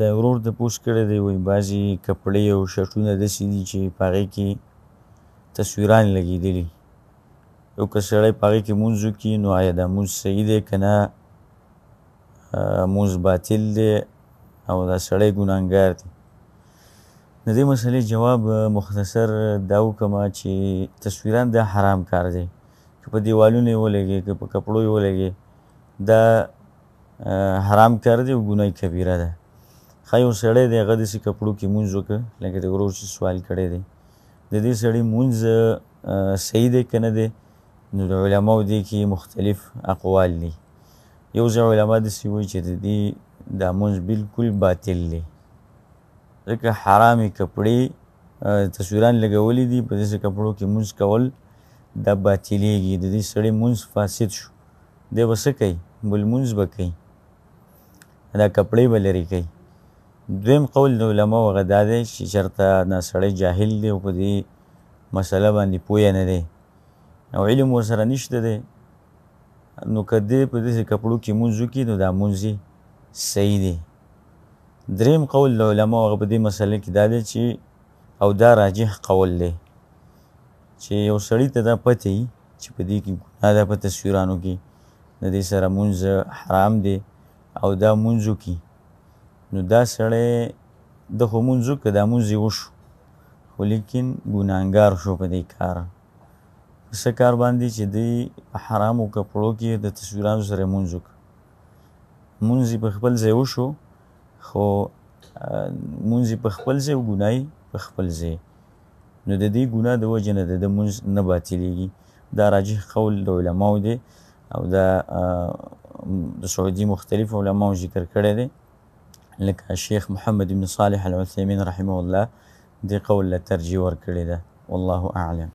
د ورور د پوس کړی دی وایي بعضې کپړې او شرټونه داسې دي چې په هغې کې تصویران لګېدلي یو که سړی په هغې کې مونځ وکړي نو آیا دا مونځ صحیح دی که نه مونځ باطل دی او دا سړی ګناهګار دی د دې مسلې جواب مختصر دا وکړمه چې تصویران دا حرام کار دی که په دیوالونو یې ولګې که په کپړو یې ولګې دا حرام کار دی او ګناه کبیره ده خایو سړی دی هغه داسې کپړو کې مونځ وکړه لکه د ورور چې سوال کړی دی د دې سړي مونځ صحیح دی که نه دی نو د علماو دی کې مختلف اقوال دي یو ځای علما داسې وایي چې د دې دا مونځ بالکل باطل دی ځکه حرامې کپړې تصویران لګولي دي په داسې کپړو کې مونځ کول دا باطلیږي د دې سړي مونځ فاسد شو دی به څه کوي بل مونځ به کوي دا کپړې به لرې کوي دویم قول د علماء هغه دا دی چې چېرته نه سړی جاهل دی او په دې مسله باندې پوه نه دی او علم ورسره نشته دی نو که دی په داسې کپړو کې مونځ وکړي نو دا مونځ صحیح دی دریم قول د علماو هغه په دې مسله کې دا دی چې او دا راجح قول دی چې یو سړي ته دا پته وي چې په دې کې ګناه ده په تصویرانو کې د دې سره مونځ حرام دی او دا مونځ وکړي نو دا سړی د خو مونځ وکړه دا مونځ یې وشو خو لیکن ګناهګار شو په دې کار څه کار باندې چې دی حرامو کپړو کې د تصویرانو سره مونځ وکړه مونځ په خپل ځای وشو خو مونځ په خپل ځای وګنای په خپل ځای نو د دې ګناه د وجه نه د مونځ نه باطلېږي دا راجح قول د علماو دی او دا د سعودي مختلف علماو ذکر کړی دی لك الشيخ محمد بن صالح العثيمين رحمه الله دي قول لا ترجي ده والله اعلم